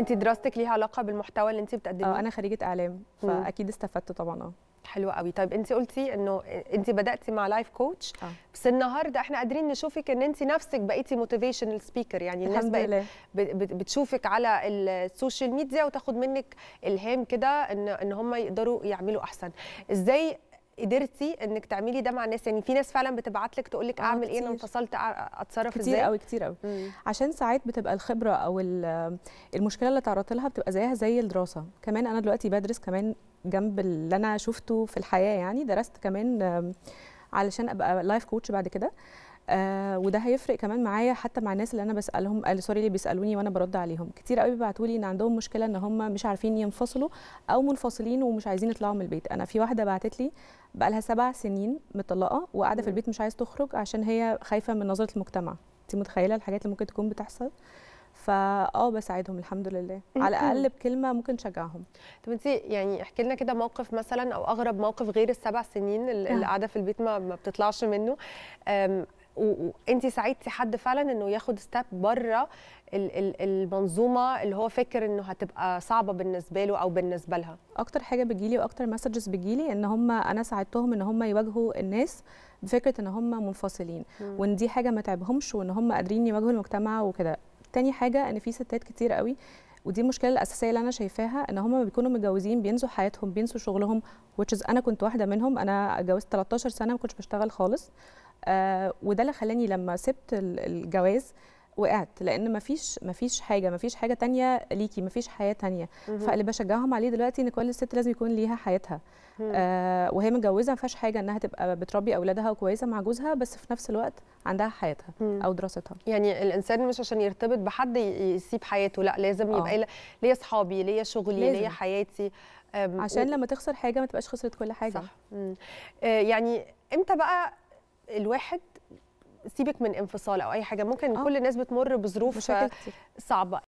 انت دراستك ليها علاقه بالمحتوى اللي انت بتقدميه اه انا خريجه اعلام فاكيد استفدت طبعا اه حلو قوي طيب انت قلتي انه انت بداتي مع لايف كوتش آه. بس النهارده احنا قادرين نشوفك ان انت نفسك بقيتي موتيفيشنال سبيكر يعني الناس بقت بتشوفك على السوشيال ميديا وتاخد منك الهام كده ان ان هم يقدروا يعملوا احسن ازاي قدرتي انك تعملي ده مع الناس يعني في ناس فعلا بتبعت لك تقول لك آه، اعمل كتير. ايه انا انفصلت اتصرف كتير ازاي كتير قوي كتير قوي عشان ساعات بتبقى الخبره او المشكله اللي تعرضت لها بتبقى زيها زي الدراسه كمان انا دلوقتي بدرس كمان جنب اللي انا شفته في الحياه يعني درست كمان علشان ابقى لايف كوتش بعد كده آه وده هيفرق كمان معايا حتى مع الناس اللي انا بسالهم آه سوري اللي بيسالوني وانا برد عليهم كتير قوي بيبعتوا لي ان عندهم مشكله ان هم مش عارفين ينفصلوا او منفصلين ومش عايزين يطلعوا من البيت انا في واحده بعتت لي بقى لها سبع سنين مطلقه وقاعده في البيت مش عايز تخرج عشان هي خايفه من نظره المجتمع انت متخيله الحاجات اللي ممكن تكون بتحصل فا اه بساعدهم الحمد لله على الاقل بكلمه ممكن تشجعهم طب انت يعني احكي لنا كده موقف مثلا او اغرب موقف غير السبع سنين اللي آه. قاعده في البيت ما, ما بتطلعش منه وانت ساعدتي حد فعلا انه ياخد ستيب بره المنظومه اللي هو فاكر انه هتبقى صعبه بالنسبه له او بالنسبه لها اكتر حاجه بتجيلي واكتر مسجز بتجيلي ان هم انا ساعدتهم ان هم يواجهوا الناس بفكره ان هم منفصلين مم. وان دي حاجه ما تعبهمش وان هم قادرين يواجهوا المجتمع وكده تاني حاجه ان في ستات كتير قوي ودي المشكله الاساسيه اللي انا شايفاها ان هم بيكونوا متجوزين بينسوا حياتهم بينسوا شغلهم which is انا كنت واحده منهم انا اتجوزت 13 سنه ما كنتش بشتغل خالص آه، وده اللي خلاني لما سبت الجواز وقعت لان مفيش مفيش حاجه مفيش حاجه تانية ليكي مفيش حياه تانية فاللي بشجعهم عليه دلوقتي ان كل ست لازم يكون ليها حياتها آه وهي متجوزه ما فيهاش حاجه انها تبقى بتربي اولادها وكويسه مع جوزها بس في نفس الوقت عندها حياتها مم. او دراستها يعني الانسان مش عشان يرتبط بحد يسيب حياته لا لازم يبقى آه. ليا اصحابي ليا شغلي ليا حياتي عشان و... لما تخسر حاجه ما تبقاش خسرت كل حاجه صح آه يعني امتى بقى الواحد سيبك من انفصال او اي حاجه ممكن أوه. كل الناس بتمر بظروف صعبه